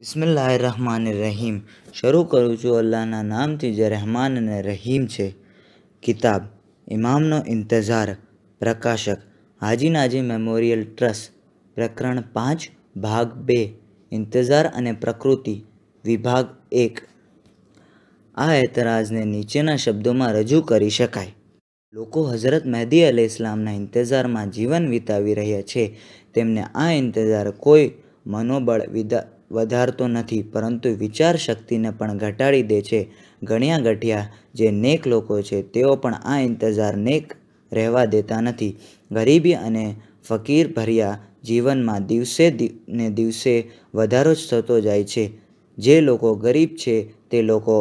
બિસ્મિલ્લાહ રહમાન રહીમ શરૂ કરું છું અલ્લાહના નામથી જે રહેમાન અને રહીમ છે કિતાબ ઇમામનો ઇંતજાર પ્રકાશક હાજી નાજી મેમોરિયલ ટ્રસ્ટ પ્રકરણ પાંચ ભાગ બે ઇંતજાર અને પ્રકૃતિ વિભાગ એક આ એતરાજને નીચેના શબ્દોમાં રજૂ કરી શકાય લોકો હઝરત મહેદી અલ ઇસ્લામના ઇંતજારમાં જીવન વિતાવી રહ્યા છે તેમને આ ઇંતજાર કોઈ મનોબળ વિદા વધારતો નથી પરંતુ વિચાર શક્તિને પણ ઘટાડી દે છે ઘણ્યા ગઠિયા જે નેક લોકો છે તેઓ પણ આ ઇંતજાર નેક રહેવા દેતા નથી ગરીબી અને ફકીર ભર્યા જીવનમાં દિવસે ને દિવસે વધારો જ થતો જાય છે જે લોકો ગરીબ છે તે લોકો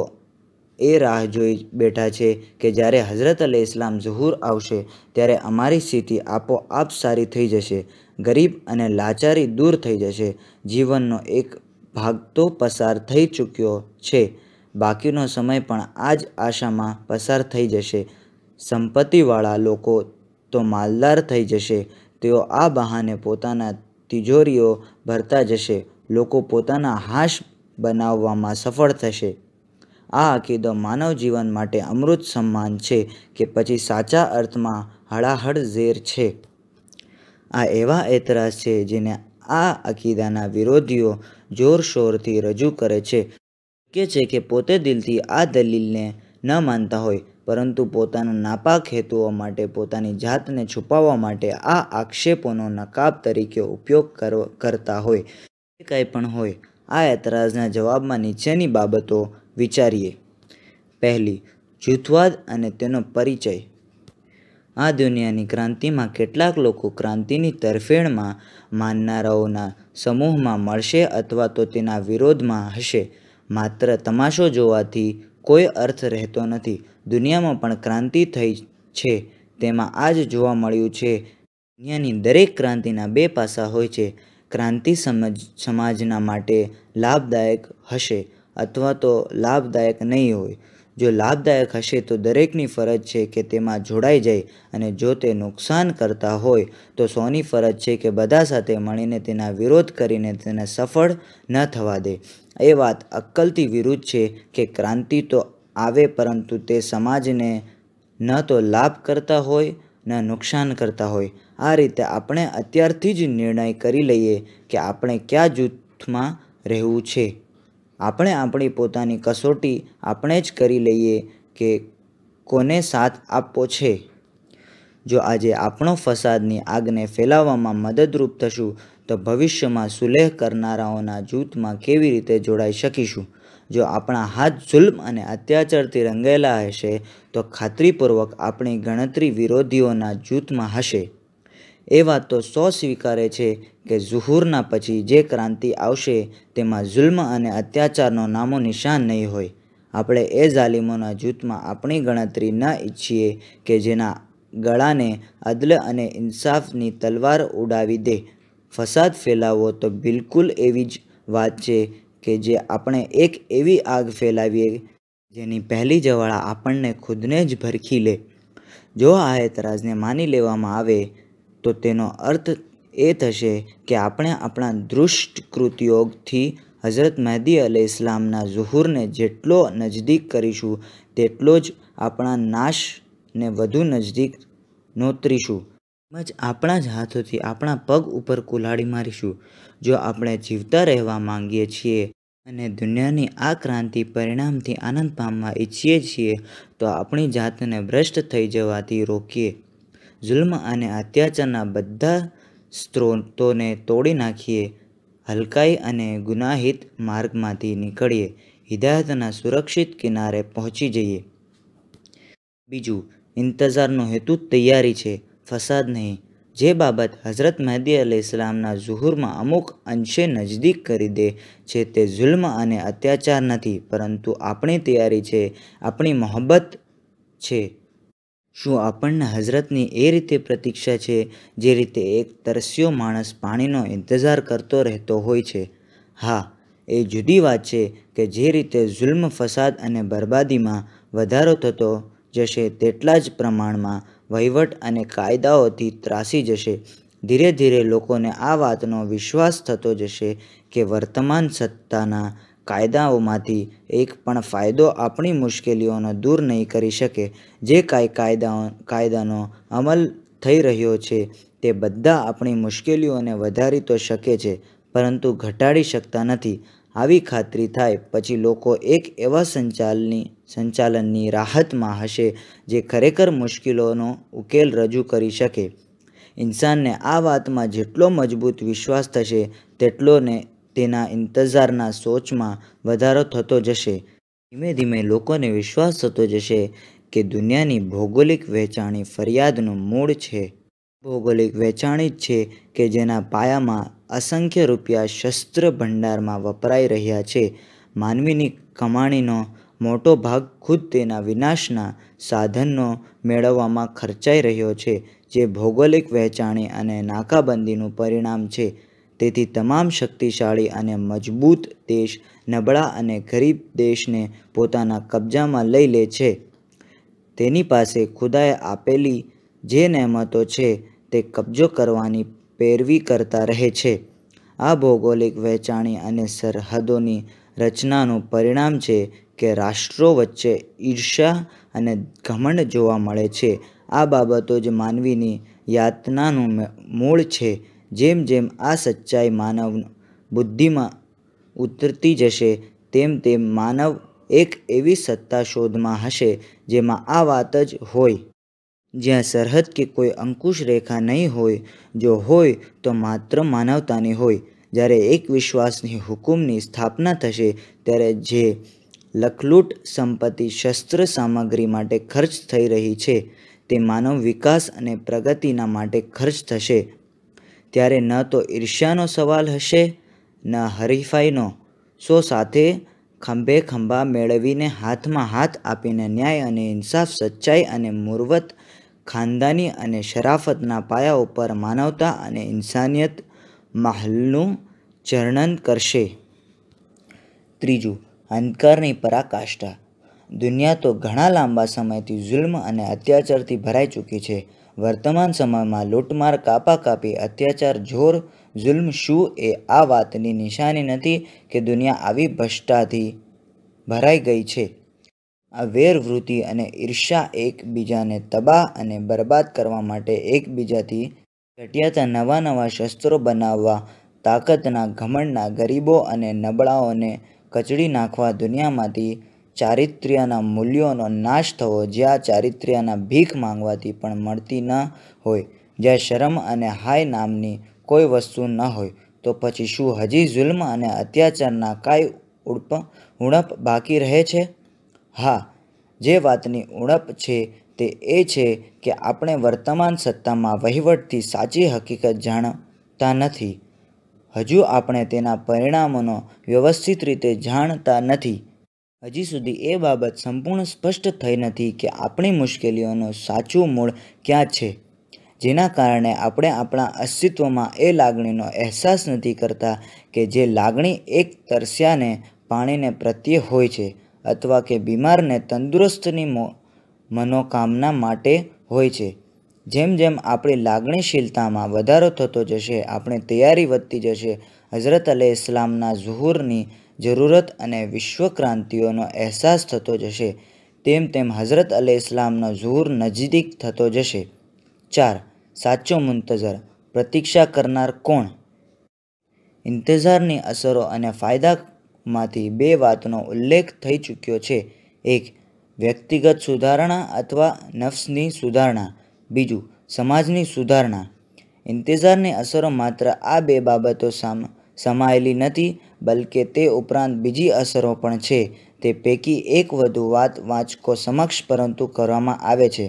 એ રાહ જોઈ બેઠા છે કે જ્યારે હઝરત અલ ઇસ્લામ ઝહૂર આવશે ત્યારે અમારી સ્થિતિ આપોઆપ સારી થઈ જશે ગરીબ અને લાચારી દૂર થઈ જશે જીવનનો એક ભાગ તો પસાર થઈ ચૂક્યો છે બાકીનો સમય પણ આ જ આશામાં પસાર થઈ જશે સંપત્તિવાળા લોકો તો માલદાર થઈ જશે તેઓ આ બહાને પોતાના તિજોરીઓ ભરતા જશે લોકો પોતાના હાશ બનાવવામાં સફળ થશે આ અકીદો માનવ જીવન માટે અમૃત સન્માન છે કે પછી સાચા અર્થમાં હળાહળ ઝેર છે આ એવા એતરાજ છે જેને આ અકીદાના વિરોધીઓ જોરશોરથી રજૂ કરે છે કે છે કે પોતે દિલથી આ દલીલને ન માનતા હોય પરંતુ પોતાના નાપાક હેતુઓ માટે પોતાની જાતને છુપાવવા માટે આ આક્ષેપોનો નકાબ તરીકે ઉપયોગ કરતા હોય એ કંઈ પણ હોય આ એતરાઝના જવાબમાં નીચેની બાબતો વિચારીએ પહેલી જૂથવાદ અને તેનો પરિચય આ દુનિયાની ક્રાંતિમાં કેટલાક લોકો ક્રાંતિની તરફેણમાં માનનારાઓના સમૂહમાં મળશે અથવા તો તેના વિરોધમાં હશે માત્ર તમાશો જોવાથી કોઈ અર્થ રહેતો નથી દુનિયામાં પણ ક્રાંતિ થઈ છે તેમાં આ જ જોવા મળ્યું છે દુનિયાની દરેક ક્રાંતિના બે પાસા હોય છે ક્રાંતિ સમજ સમાજના માટે લાભદાયક હશે અથવા તો લાભદાયક નહીં હોય જો લાભદાયક હશે તો દરેકની ફરજ છે કે તેમાં જોડાઈ જાય અને જો તે નુકસાન કરતા હોય તો સૌની ફરજ છે કે બધા સાથે મળીને તેના વિરોધ કરીને તેને સફળ ન થવા દે એ વાત અક્કલથી વિરુદ્ધ છે કે ક્રાંતિ તો આવે પરંતુ તે સમાજને ન તો લાભ કરતા હોય ન નુકસાન કરતા હોય આ રીતે આપણે અત્યારથી જ નિર્ણય કરી લઈએ કે આપણે કયા જૂથમાં રહેવું છે આપણે આપણી પોતાની કસોટી આપણે જ કરી લઈએ કે કોને સાથ આપવો છે જો આજે આપણો ફસાદની આગને ફેલાવવામાં મદદરૂપ થશું તો ભવિષ્યમાં સુલેહ કરનારાઓના જૂથમાં કેવી રીતે જોડાઈ શકીશું જો આપણા હાથ જુલ્મ અને અત્યાચારથી રંગેલા હશે તો ખાતરીપૂર્વક આપણી ગણતરી વિરોધીઓના જૂથમાં હશે એ વાત તો સો સ્વીકારે છે કે ઝુહુરના પછી જે ક્રાંતિ આવશે તેમાં જુલ્મ અને અત્યાચારનો નામો નિશાન નહીં હોય આપણે એ ઝાલિમોના જૂથમાં આપણી ગણતરી ન ઈચ્છીએ કે જેના ગળાને અદલ અને ઇન્સાફની તલવાર ઉડાવી દે ફસાદ ફેલાવવો તો બિલકુલ એવી જ વાત છે કે જે આપણે એક એવી આગ ફેલાવીએ જેની પહેલી જવાળા આપણને ખુદને જ ભરખી લે જો આ એતરાજને માની લેવામાં આવે તો તેનો અર્થ એ થશે કે આપણે આપણા દૃષ્ટ કૃતિયોગથી હઝરત મહેદી અલ ઇસ્લામના ઝુહુરને જેટલો નજદીક કરીશું તેટલો જ આપણા નાશને વધુ નજદીક નોતરીશું તેમજ આપણા જ હાથોથી આપણા પગ ઉપર કુલાડી મારીશું જો આપણે જીવતા રહેવા માંગીએ છીએ અને દુનિયાની આ ક્રાંતિ પરિણામથી આનંદ પામવા ઈચ્છીએ છીએ તો આપણી જાતને ભ્રષ્ટ થઈ જવાથી રોકીએ જુલ્મ અને અત્યાચારના બધા સ્ત્રોતોને તોડી નાખીએ હલકાઈ અને ગુનાહિત માર્ગમાંથી નીકળીએ હિદાયતના સુરક્ષિત કિનારે પહોંચી જઈએ બીજું ઇંતજારનો હેતુ તૈયારી છે ફસાદ નહીં જે બાબત હઝરત મહેદી અલી ઇસ્લામના ઝુહુરમાં અમુક અંશે નજદીક કરી દે છે તે જુલ્મ અને અત્યાચાર નથી પરંતુ આપણી તૈયારી છે આપણી મોહબ્બત છે શું આપણને હઝરતની એ રીતે પ્રતીક્ષા છે જે રીતે એક તરસ્યો માણસ પાણીનો ઇંતજાર કરતો રહેતો હોય છે હા એ જુદી વાત છે કે જે રીતે જુલ્મ ફસાદ અને બરબાદીમાં વધારો થતો જશે તેટલા જ પ્રમાણમાં વહીવટ અને કાયદાઓથી ત્રાસી જશે ધીરે ધીરે લોકોને આ વાતનો વિશ્વાસ થતો જશે કે વર્તમાન સત્તાના કાયદાઓમાંથી એક પણ ફાયદો આપણી મુશ્કેલીઓનો દૂર નહીં કરી શકે જે કાંઈ કાયદાઓ કાયદાનો અમલ થઈ રહ્યો છે તે બધા આપણી મુશ્કેલીઓને વધારી તો શકે છે પરંતુ ઘટાડી શકતા નથી આવી ખાતરી થાય પછી લોકો એક એવા સંચાલની સંચાલનની રાહતમાં હશે જે ખરેખર મુશ્કેલીઓનો ઉકેલ રજૂ કરી શકે ઇન્સાનને આ વાતમાં જેટલો મજબૂત વિશ્વાસ થશે તેટલોને તેના ઇંતજારના સોચમાં વધારો થતો જશે ધીમે ધીમે લોકોને વિશ્વાસ થતો જશે કે દુનિયાની ભૌગોલિક વહેંચાણી ફરિયાદનું મૂળ છે ભૌગોલિક વેચાણી જ છે કે જેના પાયામાં અસંખ્ય રૂપિયા શસ્ત્ર ભંડારમાં વપરાઈ રહ્યા છે માનવીની કમાણીનો મોટો ભાગ ખુદ તેના વિનાશના સાધનો મેળવવામાં ખર્ચાઈ રહ્યો છે જે ભૌગોલિક વહેંચાણી અને નાકાબંધીનું પરિણામ છે તેથી તમામ શક્તિશાળી અને મજબૂત દેશ નબળા અને ગરીબ દેશને પોતાના કબજામાં લઈ લે છે તેની પાસે ખુદાએ આપેલી જે નહેમતો છે તે કબજો કરવાની પેરવી કરતા રહે છે આ ભૌગોલિક વહેંચાણી અને સરહદોની રચનાનું પરિણામ છે કે રાષ્ટ્રો વચ્ચે ઈર્ષ્યા અને ઘમંડ જોવા મળે છે આ બાબતો જ માનવીની યાતનાનું મૂળ છે જેમ જેમ આ સચ્ચાઈ માનવ બુદ્ધિમાં ઉતરતી જશે તેમ તેમ માનવ એક એવી સત્તા શોધમાં હશે જેમાં આ વાત જ હોય જ્યાં સરહદ કે કોઈ અંકુશ રેખા નહીં હોય જો હોય તો માત્ર માનવતાની હોય જ્યારે એક વિશ્વાસની હુકુમની સ્થાપના થશે ત્યારે જે લખલૂટ સંપત્તિ શસ્ત્ર સામગ્રી માટે ખર્ચ થઈ રહી છે તે માનવ વિકાસ અને પ્રગતિના માટે ખર્ચ થશે ત્યારે ન તો ઈર્ષ્યાનો સવાલ હશે ન હરીફાઈનો સો સાથે ખંભે ખંભા મેળવીને હાથમાં હાથ આપીને ન્યાય અને ઇન્સાફ સચ્ચાઈ અને મૂર્વત ખાનદાની અને શરાફતના પાયા ઉપર માનવતા અને ઇન્સાનિયત માહલનું જર્ણન કરશે ત્રીજું અંધકારની પરાકાષ્ઠા દુનિયા તો ઘણા લાંબા સમયથી જુલ્મ અને અત્યાચારથી ભરાઈ ચૂકી છે વર્તમાન સમયમાં લૂંટમાર કાપાકાપી અત્યાચાર જોર જુલ્મ શું એ આ વાતની નિશાની નથી કે દુનિયા આવી ભ્રષ્ટાથી ભરાઈ ગઈ છે આ વેરવૃત્તિ અને ઈર્ષા એકબીજાને તબાહ અને બરબાદ કરવા માટે એકબીજાથી ઘટિયાતા નવા નવા શસ્ત્રો બનાવવા તાકતના ઘમંડના ગરીબો અને નબળાઓને કચડી નાખવા દુનિયામાંથી ચારિત્ર્યના મૂલ્યોનો નાશ થવો જ્યાં ચારિત્ર્યના ભીખ માંગવાથી પણ મળતી ન હોય જ્યાં શરમ અને હાય નામની કોઈ વસ્તુ ન હોય તો પછી શું હજી જુલ્મ અને અત્યાચારના કાંઈ ઉડપ ઉણપ બાકી રહે છે હા જે વાતની ઉણપ છે તે એ છે કે આપણે વર્તમાન સત્તામાં વહીવટથી સાચી હકીકત જાણતા નથી હજુ આપણે તેના પરિણામોનો વ્યવસ્થિત રીતે જાણતા નથી હજી સુધી એ બાબત સંપૂર્ણ સ્પષ્ટ થઈ નથી કે આપણી મુશ્કેલીઓનું સાચું મૂળ ક્યાં છે જેના કારણે આપણે આપણા અસ્તિત્વમાં એ લાગણીનો અહેસાસ નથી કરતા કે જે લાગણી એક તરસ્યાને પાણીને પ્રત્યે હોય છે અથવા કે બીમારને તંદુરસ્તની મનોકામના માટે હોય છે જેમ જેમ આપણી લાગણીશીલતામાં વધારો થતો જશે આપણે તૈયારી વધતી જશે હઝરત અલે ઇસ્લામના ઝુહુરની જરૂરત અને વિશ્વક્રાંતિઓનો અહેસાસ થતો જશે તેમ તેમ હઝરત અલે ઇસ્લામનો ઝૂર નજીક થતો જશે ચાર સાચો મુંતઝર પ્રતીક્ષા કરનાર કોણ ઇંતઝારની અસરો અને ફાયદામાંથી બે વાતનો ઉલ્લેખ થઈ ચૂક્યો છે એક વ્યક્તિગત સુધારણા અથવા નફ્સની સુધારણા બીજું સમાજની સુધારણા ઇંતઝારની અસરો માત્ર આ બે બાબતો સામે સમાયેલી નથી બલકે તે ઉપરાંત બીજી અસરો પણ છે તે પૈકી એક વધુ વાત વાંચકો સમક્ષ પરંતુ કરવામાં આવે છે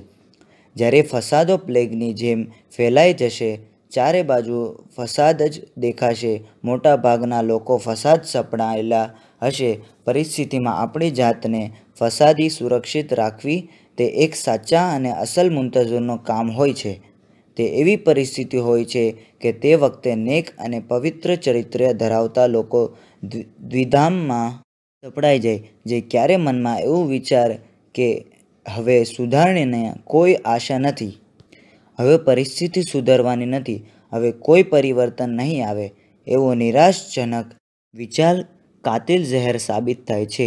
જ્યારે ફસાદો પ્લેગની જેમ ફેલાઈ જશે ચારે બાજુ ફસાદ જ દેખાશે મોટાભાગના લોકો ફસાદ સપડાયેલા હશે પરિસ્થિતિમાં આપણી જાતને ફસાદી સુરક્ષિત રાખવી તે એક સાચા અને અસલ મુંતજરનું કામ હોય છે તે એવી પરિસ્થિતિ હોય છે કે તે વખતે નેક અને પવિત્ર ચરિત્ર ધરાવતા લોકો દ્વિધામમાં સપડાઈ જાય જે ક્યારે મનમાં એવું વિચાર કે હવે સુધારણીને કોઈ આશા નથી હવે પરિસ્થિતિ સુધરવાની નથી હવે કોઈ પરિવર્તન નહીં આવે એવો નિરાશજનક વિચાર કાતિલ ઝહેર સાબિત થાય છે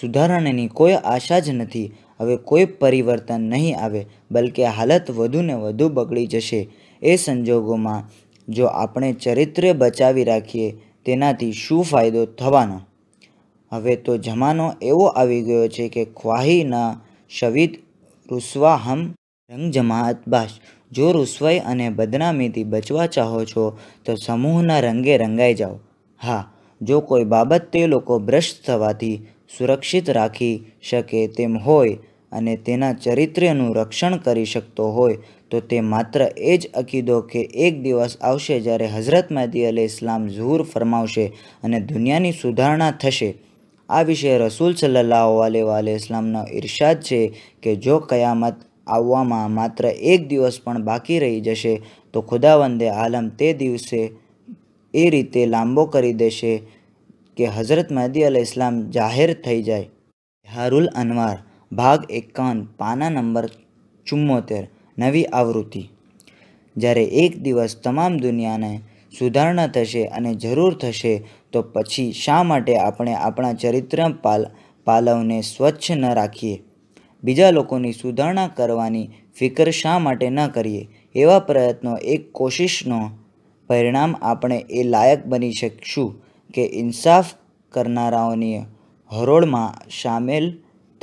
સુધારણાની કોઈ આશા જ નથી હવે કોઈ પરિવર્તન નહીં આવે બલકે હાલત વધુને વધુ બગડી જશે એ સંજોગોમાં જો આપણે ચરિત્ર બચાવી રાખીએ તેનાથી શું ફાયદો થવાનો હવે તો જમાનો એવો આવી ગયો છે કે ખ્વાહીના શવિત રૂસવા રંગ જમાત બાશ જો રૂસવાઈ અને બદનામીથી બચવા ચાહો છો તો સમૂહના રંગે રંગાઈ જાઓ હા જો કોઈ બાબત તે લોકો ભ્રષ્ટ થવાથી સુરક્ષિત રાખી શકે તેમ હોય અને તેના ચરિત્રનું રક્ષણ કરી શકતો હોય તો તે માત્ર એ જ અકીદો કે એક દિવસ આવશે જ્યારે હઝરત મહદી અલ ઇસ્લામ ઝૂર ફરમાવશે અને દુનિયાની સુધારણા થશે આ વિશે રસૂલ સલ્લાહ આલે ઇસ્લામનો ઈર્ષાદ છે કે જો કયામત આવવામાં માત્ર એક દિવસ પણ બાકી રહી જશે તો ખુદાવંદે આલમ તે દિવસે એ રીતે લાંબો કરી દેશે કે હઝરત મહદી અલ ઇસ્લામ જાહેર થઈ જાય હારુલ અનવાર ભાગ એકાવન પાના નંબર ચુમ્મોતેર નવી આવૃત્તિ જ્યારે એક દિવસ તમામ દુનિયાને સુધારણા થશે અને જરૂર થશે તો પછી શા માટે આપણે આપણા ચરિત્ર પાલ પાલવને સ્વચ્છ ન રાખીએ બીજા લોકોની સુધારણા કરવાની ફિકર શા માટે ન કરીએ એવા પ્રયત્નો એક કોશિશનો પરિણામ આપણે એ લાયક બની શકશું કે ઇન્સાફ કરનારાઓની હરોળમાં સામેલ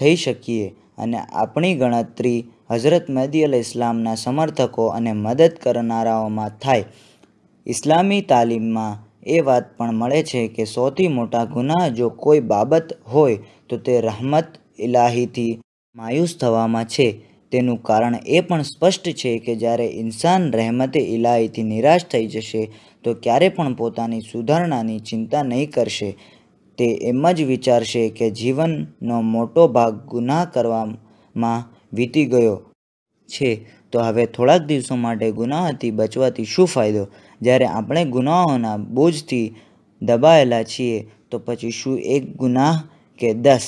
થઈ શકીએ અને આપણી ગણતરી હઝરત મહદી અલ ઇસ્લામના સમર્થકો અને મદદ કરનારાઓમાં થાય ઇસ્લામી તાલીમમાં એ વાત પણ મળે છે કે સૌથી મોટા ગુનાહ જો કોઈ બાબત હોય તો તે રહમત ઇલાહીથી માયુસ થવામાં છે તેનું કારણ એ પણ સ્પષ્ટ છે કે જ્યારે ઇન્સાન રહેમતે ઇલાહીથી નિરાશ થઈ જશે તો ક્યારે પણ પોતાની સુધારણાની ચિંતા નહીં કરશે તે એમ જ વિચારશે કે જીવનનો મોટો ભાગ ગુનાહ કરવામાં વીતી ગયો છે તો હવે થોડાક દિવસો માટે ગુનાહથી બચવાથી શું ફાયદો જ્યારે આપણે ગુનાહોના બોજથી દબાયેલા છીએ તો પછી શું એક ગુનાહ કે દસ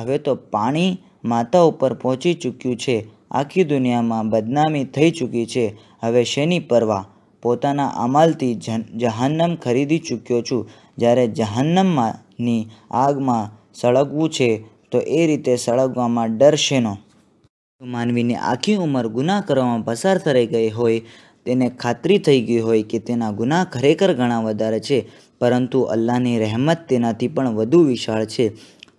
હવે તો પાણી માતા ઉપર પહોંચી ચૂક્યું છે આખી દુનિયામાં બદનામી થઈ ચૂકી છે હવે શેની પરવા પોતાના અમાલથી જહાન્નમ ખરીદી ચૂક્યો છું જ્યારે જહાન્નમમાંની આગમાં સળગવું છે તો એ રીતે સળગવામાં ડર શેનો માનવીની આખી ઉંમર ગુનાહ કરવામાં પસાર થઈ ગઈ હોય તેને ખાતરી થઈ ગઈ હોય કે તેના ગુનાહ ખરેખર ઘણા વધારે છે પરંતુ અલ્લાહની રહેમત તેનાથી પણ વધુ વિશાળ છે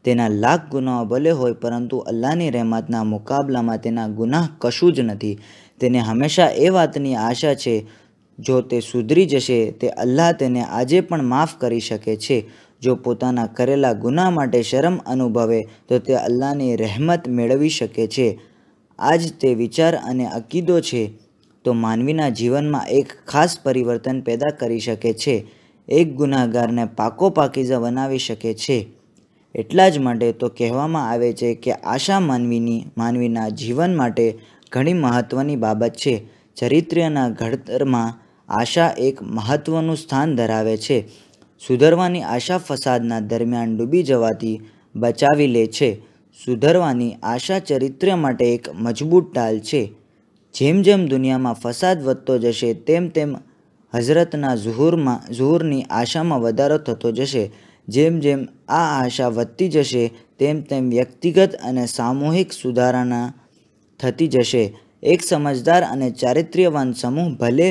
તેના લાખ ગુનાઓ ભલે હોય પરંતુ અલ્લાહની રહેમતના મુકાબલામાં તેના ગુનાહ કશું જ નથી તેને હંમેશા એ વાતની આશા છે જો તે સુધરી જશે તે અલ્લાહ તેને આજે પણ માફ કરી શકે છે જો પોતાના કરેલા ગુનાહ માટે શરમ અનુભવે તો તે અલ્લાહની રહેમત મેળવી શકે છે આ જ તે વિચાર અને અકીદો છે તો માનવીના જીવનમાં એક ખાસ પરિવર્તન પેદા કરી શકે છે એક ગુનાગારને પાકો પાકીઝા બનાવી શકે છે એટલા જ માટે તો કહેવામાં આવે છે કે આશા માનવીની માનવીના જીવન માટે ઘણી મહત્ત્વની બાબત છે ચરિત્રના ઘડતરમાં આશા એક મહત્ત્વનું સ્થાન ધરાવે છે સુધરવાની આશા ફસાદના દરમિયાન ડૂબી જવાથી બચાવી લે છે સુધરવાની આશા ચરિત્ર માટે એક મજબૂત ટાલ છે જેમ જેમ દુનિયામાં ફસાદ વધતો જશે તેમ તેમ હઝરતના ઝુહુરમાં ઝુહુરની આશામાં વધારો થતો જશે જેમ જેમ આ આશા વધતી જશે તેમ તેમ વ્યક્તિગત અને સામૂહિક સુધારણા થતી જશે એક સમજદાર અને ચારિત્ર્યવાન સમૂહ ભલે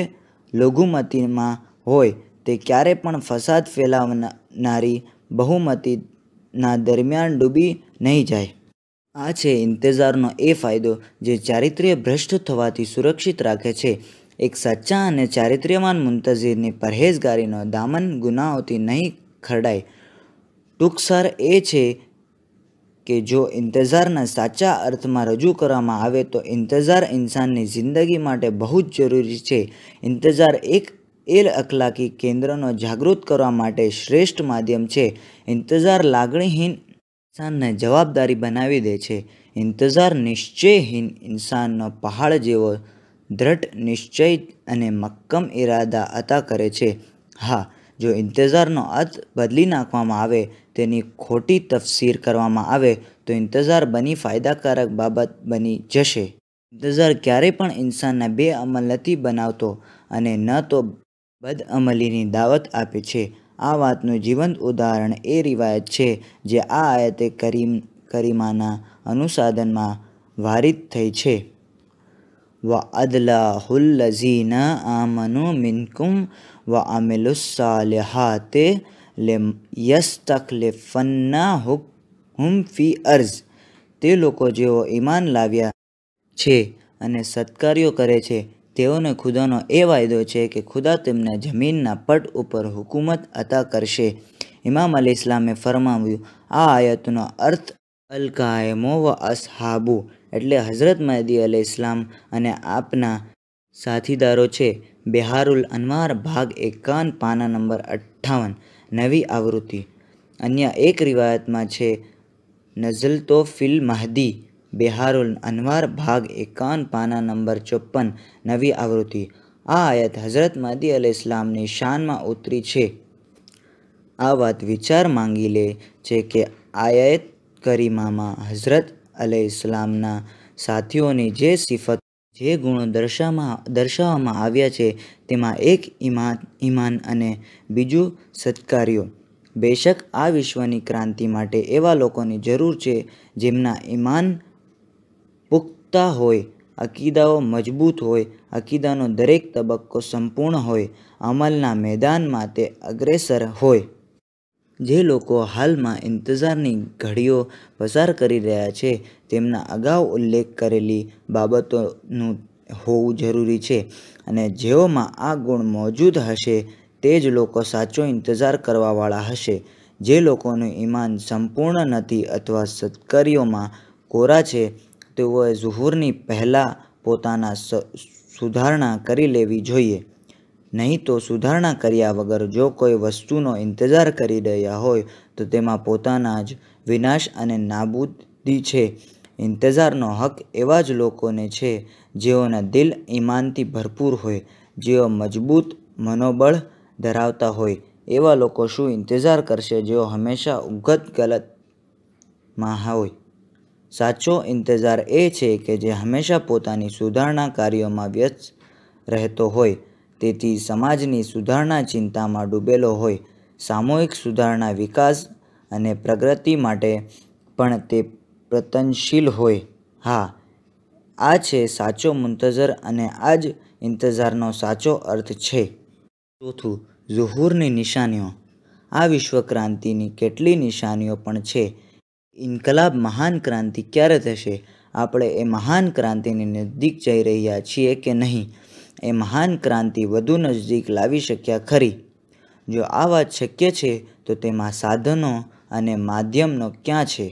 લઘુમતીમાં હોય તે ક્યારે પણ ફસાદ ફેલાવનારી બહુમતીના દરમિયાન ડૂબી નહીં જાય આ છે ઇંતેજારનો એ ફાયદો જે ચારિત્ર્ય ભ્રષ્ટ થવાથી સુરક્ષિત રાખે છે એક સચ્ચા અને ચારિત્ર્યવાન મુંતઝીરની પરહેજગારીનો દામન ગુનાઓથી નહીં ખરડાય ટૂંકસાર એ છે કે જો ઇંતજારના સાચા અર્થમાં રજૂ કરવામાં આવે તો ઇંતજાર ઇન્સાનની જિંદગી માટે બહુ જ જરૂરી છે ઇંતજાર એક એલ અખલાકી કેન્દ્રનો જાગૃત કરવા માટે શ્રેષ્ઠ માધ્યમ છે ઇંતજાર લાગણીહીન ઇન્સાનને જવાબદારી બનાવી દે છે ઇંતજાર નિશ્ચયહીન ઇન્સાનનો પહાડ જેવો દ્રઢ નિશ્ચય અને મક્કમ ઇરાદા અતા કરે છે હા જો ઇંતજારનો અર્થ બદલી નાખવામાં આવે તેની ખોટી તફસીર કરવામાં આવે તો ઇંતજાર બની ફાયદાકારક બાબત બની જશે ઇંતજાર ક્યારેય પણ ઇન્સાનના બે અમલ નથી બનાવતો અને ન તો બદઅમલીની દાવત આપે છે આ વાતનું જીવંત ઉદાહરણ એ રિવાયત છે જે આ આયતે કરીમ કરીમાના અનુસાધનમાં વારિત થઈ છે વઅદલાહુલ્લઝીના આમનુ મિનકુમ તે યસ્તખલેફન્નાહુમ હુમ ફી અર્ઝ તે લોકો જેઓ ઈમાન લાવ્યા છે અને સત્કાર્યો કરે છે તેઓને ખુદાનો એ વાયદો છે કે ખુદા તેમને જમીનના પટ ઉપર હુકુમત અતા કરશે ઇમામ અલી ઇસ્લામે ફરમાવ્યું આ આયતનો અર્થ અલ કાયમો વ અસહાબુ એટલે હઝરત મહદી અલી ઇસ્લામ અને આપના સાથીદારો છે બિહારુલ અનવાર ભાગ એકાન પાના નંબર અઠ્ઠાવન નવી આવૃત્તિ અન્ય એક રિવાયતમાં છે નઝલ તો ફિલ મહદી બિહારુલ અનવાર ભાગ એકાવન પાના નંબર ચોપન નવી આવૃત્તિ આ આયત હઝરત મહદી અલ ઇસ્લામની શાનમાં ઉતરી છે આ વાત વિચાર માંગી લે છે કે આયત કરીમામાં હઝરત અલ ઇસ્લામના સાથીઓની જે સિફત જે ગુણો દર્શાવવામાં દર્શાવવામાં આવ્યા છે તેમાં એક ઈમાન ઈમાન અને બીજું સત્કાર્યો બેશક આ વિશ્વની ક્રાંતિ માટે એવા લોકોની જરૂર છે જેમના ઈમાન પુખ્તા હોય અકીદાઓ મજબૂત હોય અકીદાનો દરેક તબક્કો સંપૂર્ણ હોય અમલના મેદાનમાં તે અગ્રેસર હોય જે લોકો હાલમાં ઇંતજારની ઘડીઓ પસાર કરી રહ્યા છે તેમના અગાઉ ઉલ્લેખ કરેલી બાબતોનું હોવું જરૂરી છે અને જેઓમાં આ ગુણ મોજૂદ હશે તે જ લોકો સાચો ઇંતજાર કરવાવાળા હશે જે લોકોનું ઈમાન સંપૂર્ણ નથી અથવા સત્કર્યોમાં કોરા છે તેઓએ ઝુહુરની પહેલાં પોતાના સુધારણા કરી લેવી જોઈએ નહીં તો સુધારણા કર્યા વગર જો કોઈ વસ્તુનો ઇંતજાર કરી રહ્યા હોય તો તેમાં પોતાના જ વિનાશ અને નાબૂદી છે ઇંતજારનો હક એવા જ લોકોને છે જેઓના દિલ ઈમાનથી ભરપૂર હોય જેઓ મજબૂત મનોબળ ધરાવતા હોય એવા લોકો શું ઇંતજાર કરશે જેઓ હંમેશા ઉગત ગલતમાં હોય સાચો ઇંતજાર એ છે કે જે હંમેશા પોતાની સુધારણા કાર્યોમાં વ્યસ્ત રહેતો હોય તેથી સમાજની સુધારણા ચિંતામાં ડૂબેલો હોય સામૂહિક સુધારણા વિકાસ અને પ્રગતિ માટે પણ તે પ્રતનશીલ હોય હા આ છે સાચો મુંતઝર અને આ જ ઇંતઝારનો સાચો અર્થ છે ચોથું ઝુહુરની નિશાનીઓ આ વિશ્વક્રાંતિની કેટલી નિશાનીઓ પણ છે ઇન્કલાબ મહાન ક્રાંતિ ક્યારે થશે આપણે એ મહાન ક્રાંતિની નજીક જઈ રહ્યા છીએ કે નહીં એ મહાન ક્રાંતિ વધુ નજીક લાવી શક્યા ખરી જો આ વાત શક્ય છે તો તેમાં સાધનો અને માધ્યમનો ક્યાં છે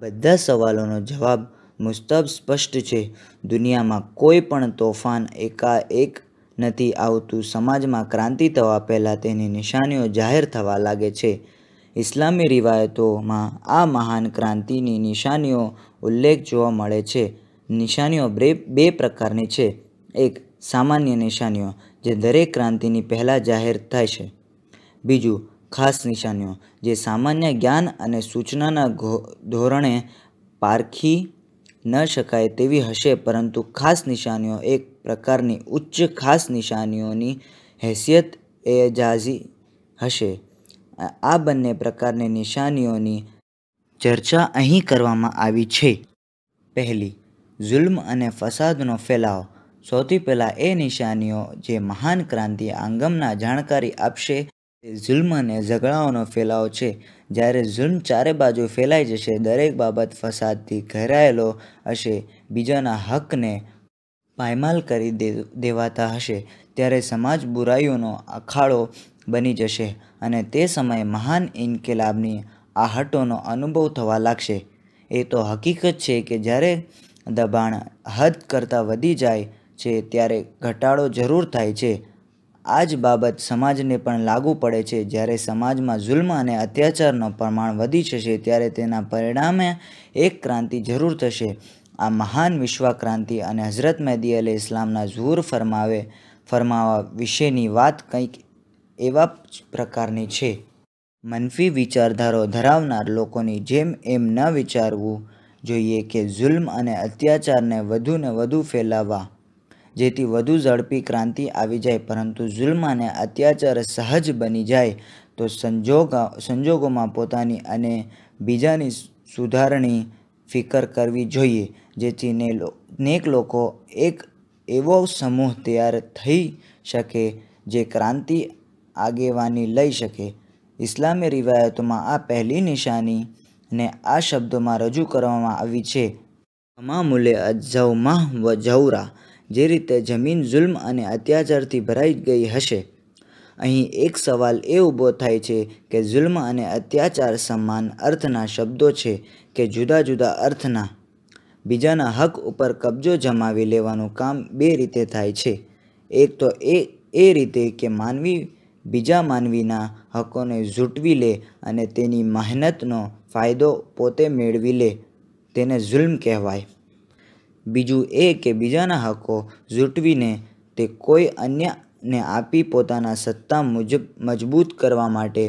બધા સવાલોનો જવાબ મુસ્તબ સ્પષ્ટ છે દુનિયામાં કોઈ પણ તોફાન એકાએક નથી આવતું સમાજમાં ક્રાંતિ થવા પહેલાં તેની નિશાનીઓ જાહેર થવા લાગે છે ઇસ્લામી રિવાયતોમાં આ મહાન ક્રાંતિની નિશાનીઓ ઉલ્લેખ જોવા મળે છે નિશાનીઓ બે બે પ્રકારની છે એક સામાન્ય નિશાનીઓ જે દરેક ક્રાંતિની પહેલાં જાહેર થાય છે બીજું ખાસ નિશાનીઓ જે સામાન્ય જ્ઞાન અને સૂચનાના ધોરણે પારખી ન શકાય તેવી હશે પરંતુ ખાસ નિશાનીઓ એક પ્રકારની ઉચ્ચ ખાસ નિશાનીઓની હેસિયત એજાઝી હશે આ બંને પ્રકારની નિશાનીઓની ચર્ચા અહીં કરવામાં આવી છે પહેલી જુલ્મ અને ફસાદનો ફેલાવ સૌથી પહેલાં એ નિશાનીઓ જે મહાન ક્રાંતિ આંગમના જાણકારી આપશે જુલ્મ અને ઝઘડાઓનો ફેલાવો છે જ્યારે જુલ્મ ચારે બાજુ ફેલાઈ જશે દરેક બાબત ફસાદથી ઘેરાયેલો હશે બીજાના હકને પાયમાલ કરી દેવાતા હશે ત્યારે સમાજ બુરાઈઓનો અખાડો બની જશે અને તે સમયે મહાન ઇન્કિલાબની આહટોનો અનુભવ થવા લાગશે એ તો હકીકત છે કે જ્યારે દબાણ હદ કરતાં વધી જાય છે ત્યારે ઘટાડો જરૂર થાય છે આ જ બાબત સમાજને પણ લાગુ પડે છે જ્યારે સમાજમાં જુલ્મ અને અત્યાચારનો પ્રમાણ વધી જશે ત્યારે તેના પરિણામે એક ક્રાંતિ જરૂર થશે આ મહાન વિશ્વક્રાંતિ અને હઝરત મહેદી અલ ઇસ્લામના ઝૂર ફરમાવે ફરમાવા વિશેની વાત કંઈક એવા જ પ્રકારની છે મનફી વિચારધારો ધરાવનાર લોકોની જેમ એમ ન વિચારવું જોઈએ કે જુલ્મ અને અત્યાચારને વધુને વધુ ફેલાવવા જેથી વધુ ઝડપી ક્રાંતિ આવી જાય પરંતુ જુલ્મ અને અત્યાચાર સહજ બની જાય તો સંજોગ સંજોગોમાં પોતાની અને બીજાની સુધારણી ફિકર કરવી જોઈએ જેથી ને નેક લોકો એક એવો સમૂહ તૈયાર થઈ શકે જે ક્રાંતિ આગેવાની લઈ શકે ઇસ્લામી રિવાયતોમાં આ પહેલી નિશાની ને આ શબ્દોમાં રજૂ કરવામાં આવી છે અમામુલે અજૌમાહ વ જૌરા જે રીતે જમીન જુલ્મ અને અત્યાચારથી ભરાઈ ગઈ હશે અહીં એક સવાલ એ ઊભો થાય છે કે જુલ્મ અને અત્યાચાર સમાન અર્થના શબ્દો છે કે જુદા જુદા અર્થના બીજાના હક ઉપર કબજો જમાવી લેવાનું કામ બે રીતે થાય છે એક તો એ એ રીતે કે માનવી બીજા માનવીના હકોને ઝૂંટવી લે અને તેની મહેનતનો ફાયદો પોતે મેળવી લે તેને જુલ્મ કહેવાય બીજું એ કે બીજાના હકો ઝૂંટવીને તે કોઈ અન્યને આપી પોતાના સત્તા મુજબ મજબૂત કરવા માટે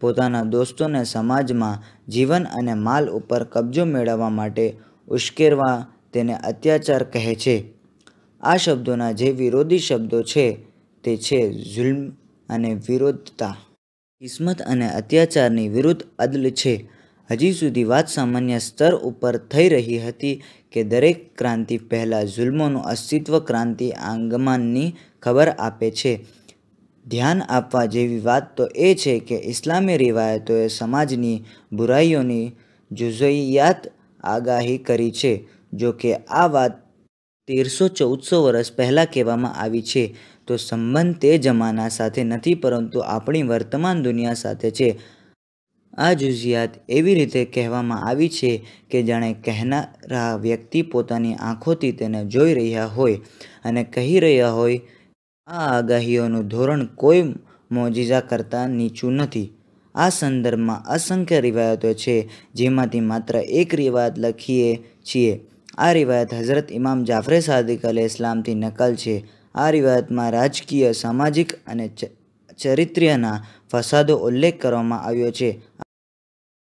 પોતાના દોસ્તોને સમાજમાં જીવન અને માલ ઉપર કબજો મેળવવા માટે ઉશ્કેરવા તેને અત્યાચાર કહે છે આ શબ્દોના જે વિરોધી શબ્દો છે તે છે જુલ્મ અને વિરોધતા કિસ્મત અને અત્યાચારની વિરુદ્ધ અદલ છે હજી સુધી વાત સામાન્ય સ્તર ઉપર થઈ રહી હતી કે દરેક ક્રાંતિ પહેલાં જુલ્મોનું અસ્તિત્વ ક્રાંતિ આંગમાનની ખબર આપે છે ધ્યાન આપવા જેવી વાત તો એ છે કે ઇસ્લામી રિવાયતોએ સમાજની બુરાઈઓની જુઝૈયાત આગાહી કરી છે જો કે આ વાત તેરસો ચૌદસો વર્ષ પહેલાં કહેવામાં આવી છે તો સંબંધ તે જમાના સાથે નથી પરંતુ આપણી વર્તમાન દુનિયા સાથે છે આ જુઝિયાત એવી રીતે કહેવામાં આવી છે કે જાણે કહેનારા વ્યક્તિ પોતાની આંખોથી તેને જોઈ રહ્યા હોય અને કહી રહ્યા હોય આ આગાહીઓનું ધોરણ કોઈ મોજીજા કરતાં નીચું નથી આ સંદર્ભમાં અસંખ્ય રિવાયતો છે જેમાંથી માત્ર એક રિવાયત લખીએ છીએ આ રિવાયત હઝરત ઇમામ જાફરે સાદિક અલ ઇસ્લામથી નકલ છે આ રિવાયતમાં રાજકીય સામાજિક અને ચરિત્રના ફસાદો ઉલ્લેખ કરવામાં આવ્યો છે